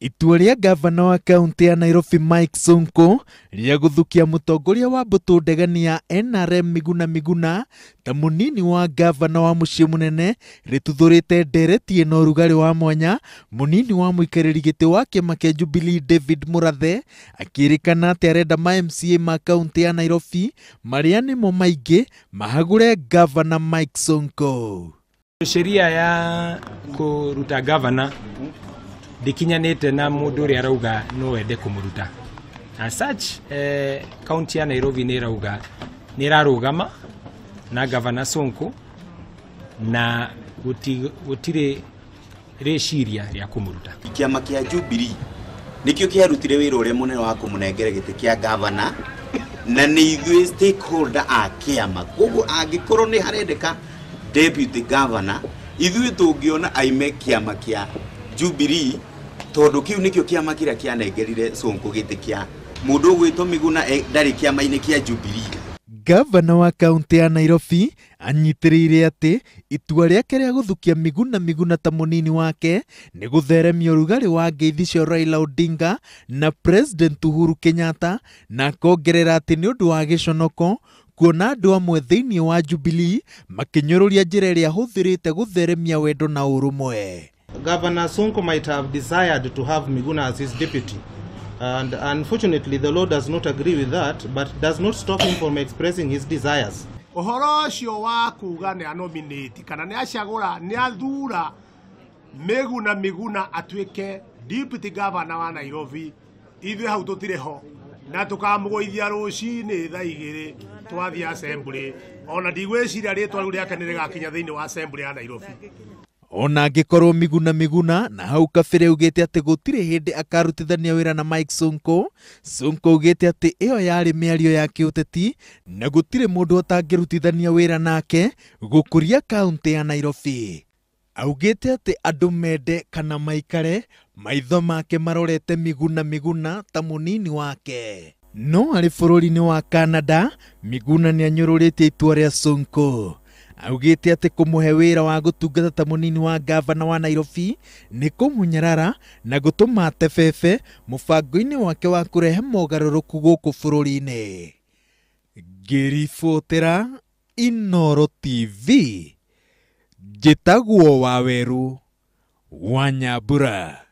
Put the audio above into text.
Itua rĩa gavana wa kaũntĩ ya Nairobi Mike Sonko rĩa gũthukia mũtongoria wa mbũtũ ndegani ya NRM Miguna Miguna ta mũnini wa gavana wa mũciĩ mũnene rĩtuthũrĩte ndereti ĩna ũrugarĩ wa mwanya, mũnini wa mũikarĩri gĩtĩ wa kĩama kĩa Jubilee David Mũrathe akĩrĩkana atĩ arenda ma MCA ma kaũntĩ ya Nairobi marĩa nĩmo maingĩ mahagũre gavana Mike Sonko. Sheria ya kũruta gavana ndikinyanite na mundu uria arauga no wende kumuruta as such eh, county ya Nairobi nä rauga nä rarugama na gavana Sonko na gutirä rĩciria rĩa kũmũruta kĩama kĩa Jubilee nĩkĩo kĩarutire wĩra ũrĩa mũnene wa kũmũnengera gĩtĩ kia gavana na ni ithuĩ stakeholder a kĩama koguo angĩkorwo nĩ harendeka deputy governor ithuĩ tũngĩona aime kĩama kĩa Jubilee tondu kiu nikio kiama kira kianengerire cungu gitikia mundu ugwitwo miguna e ndari kiama-ini kia jubilee gavana wa kaunti ya nairobi ire atä itua rĩake rĩa gũthukia miguna miguna ta nini wake nĩ gũtheremia ũrugarĩ wa ngeithi cio raila odinga na president uhuru kenyatta na akongerera nä å ndå wa conoko kuona andå amwe thĩinĩ wa hå thä rä te gå theremia wendo na ũrũmwe Governor Sonko might have desired to have Miguna as his deputy. And unfortunately the law does not agree with that but does not stop him from expressing his desires. Uhoro ucio wa kuga nä anominäti kana nä acagåra nä athura miguna miguna atuĩke deputy governor wa Nairobi ithuĩ hau tũtirĩ ho na tũkamũgũithia rũcinĩ tha igĩrĩ twathiĩ assembly ona ndigwĩciria rĩtwa rĩu rĩake nĩ rĩgakinya thĩinĩ wa assembly ya Nairobi ona ngikorwo miguna miguna na hau kabere ugite ati gutire hindi akarutithania wira na Mike Sonko Sonko ugite ati iyo yari miario ya kiuteti na gutire mundu atangirutithania wira nake gukuria kaunti ya Nairobi augite ati andu mende kana maikare maitho make marorete miguna miguna ta munini wake no arĩ bũrũri-inĩ wa Canada miguna ni anyũrũrĩtie itua rĩa Sonko augite ati kumuhe wira wa gutungata ta munini wa gavana wa Nairobi ni kumunyarara na gutuma tebebe mubango-ini wake wa kurehe mogaruruku guku bururi-ini ngiributira inoro TV njitagwo Waweru wa Nyambura